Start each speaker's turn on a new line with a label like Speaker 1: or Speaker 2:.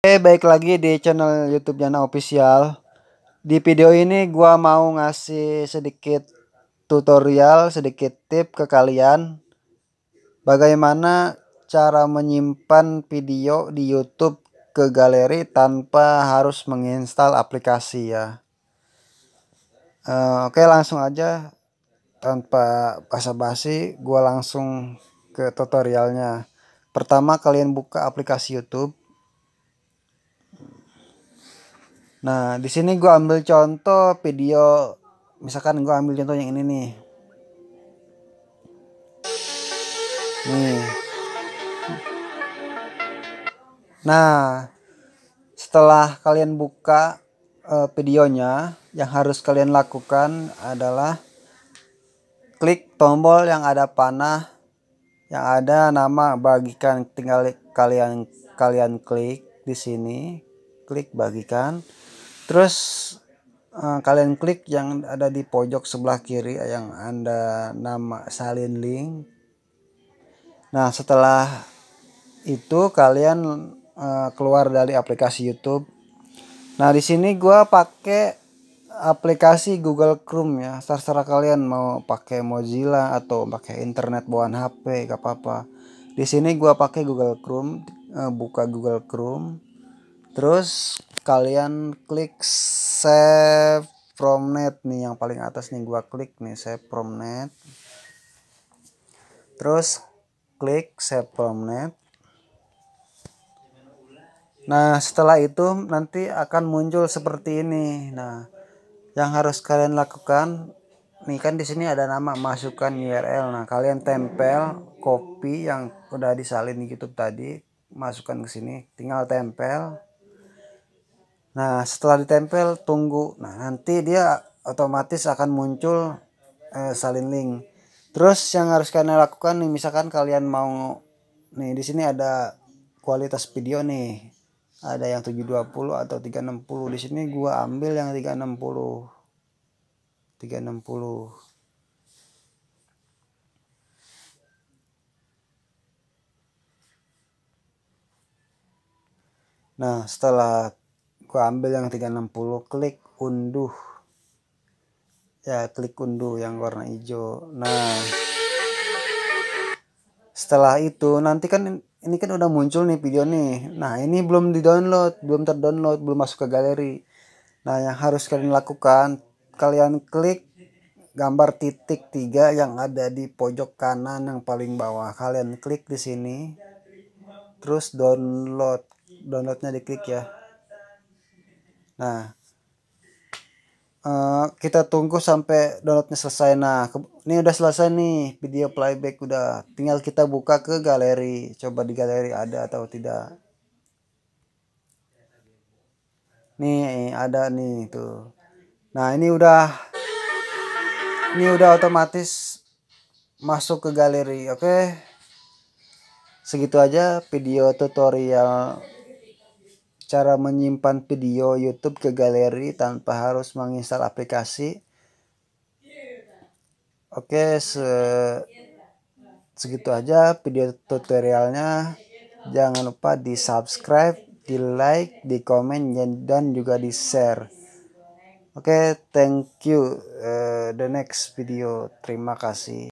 Speaker 1: Oke, eh, baik lagi di channel YouTube Jana Official. Di video ini gua mau ngasih sedikit tutorial, sedikit tip ke kalian bagaimana cara menyimpan video di YouTube ke galeri tanpa harus menginstal aplikasi ya. Uh, oke, langsung aja tanpa basa-basi, gua langsung ke tutorialnya. Pertama kalian buka aplikasi YouTube Nah, di sini gue ambil contoh video, misalkan gue ambil contoh yang ini nih. Nih. Nah, setelah kalian buka uh, videonya, yang harus kalian lakukan adalah klik tombol yang ada panah yang ada nama bagikan tinggal kalian kalian klik di sini klik bagikan terus uh, kalian klik yang ada di pojok sebelah kiri yang anda nama salin link nah setelah itu kalian uh, keluar dari aplikasi YouTube nah di sini gua pakai aplikasi Google Chrome ya terserah kalian mau pakai Mozilla atau pakai internet bawaan HP gak apa-apa di sini gua pakai Google Chrome eh, buka Google Chrome terus kalian klik save from net nih yang paling atas nih gua klik nih save from net terus klik save from net nah setelah itu nanti akan muncul seperti ini nah yang harus kalian lakukan nih kan di sini ada nama masukkan URL nah kalian tempel copy yang udah disalin di YouTube tadi masukkan ke sini tinggal tempel Nah, setelah ditempel tunggu. Nah, nanti dia otomatis akan muncul eh, salin link. Terus yang harus kalian lakukan nih misalkan kalian mau nih di sini ada kualitas video nih. Ada yang 720 atau 360. Di sini gua ambil yang 360. 360. Nah, setelah gue ambil yang 360 klik unduh ya klik unduh yang warna hijau nah setelah itu nanti kan ini kan udah muncul nih video nih nah ini belum di download belum terdownload belum masuk ke galeri nah yang harus kalian lakukan kalian klik gambar titik tiga yang ada di pojok kanan yang paling bawah kalian klik di sini terus download downloadnya diklik ya Nah, uh, kita tunggu sampai downloadnya selesai. Nah, ke, ini udah selesai nih video playback udah. Tinggal kita buka ke galeri. Coba di galeri ada atau tidak. Nih ada nih tuh. Nah ini udah ini udah otomatis masuk ke galeri. Oke, okay? segitu aja video tutorial cara menyimpan video YouTube ke galeri tanpa harus menginstal aplikasi. Oke, se segitu aja video tutorialnya. Jangan lupa di subscribe, di like, di komen, dan juga di share. Oke, okay, thank you. Uh, the next video. Terima kasih.